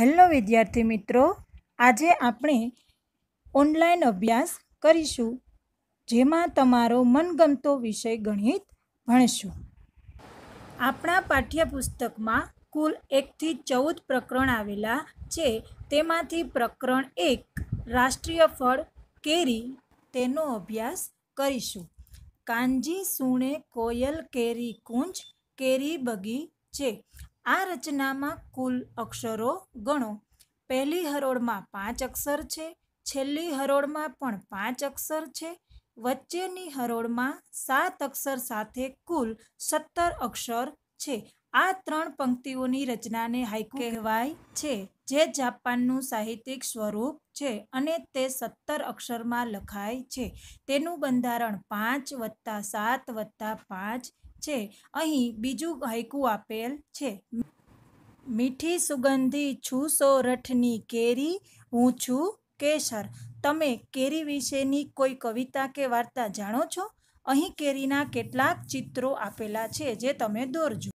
hello વિદ્યાર્થી મિત્રો આજે આપણે ઓનલાઈન અભ્યાસ કરીશું જેમાં તમારો મનગમતો વિષય ગણિત ભણીશું આપણા પાઠ્યપુસ્તકમાં કુલ એકથી ચૌદ પ્રકરણ આવેલા છે તેમાંથી પ્રકરણ એક રાષ્ટ્રીય ફળ કેરી તેનો અભ્યાસ કરીશું કાંજી સૂણે કોયલ કેરી કુંજ કેરી બગી છે આ રચનામાં કુલ અક્ષરો ગણો પહેલી હરોળમાં પાંચ અક્ષર છે છેલ્લી હરોળમાં પણ પાંચ અક્ષર છે વચ્ચેની હરોળમાં સાત અક્ષર સાથે કુલ સત્તર અક્ષર છે આ ત્રણ પંક્તિઓની રચનાને હાઇકુ કહેવાય છે જે જાપાનનું સાહિત્યિક સ્વરૂપ છે અને તે સત્તર અક્ષરમાં લખાય છે તેનું બંધારણ પાંચ વત્તા સાત વત્તા પાંચ છે અહીં બીજું હાઇકુ આપેલ છે મીઠી સુગંધી છું રઠની કેરી હું છું કેસર તમે કેરી વિશેની કોઈ કવિતા કે વાર્તા જાણો છો અહીં કેરીના કેટલાક ચિત્રો આપેલા છે જે તમે દોરજો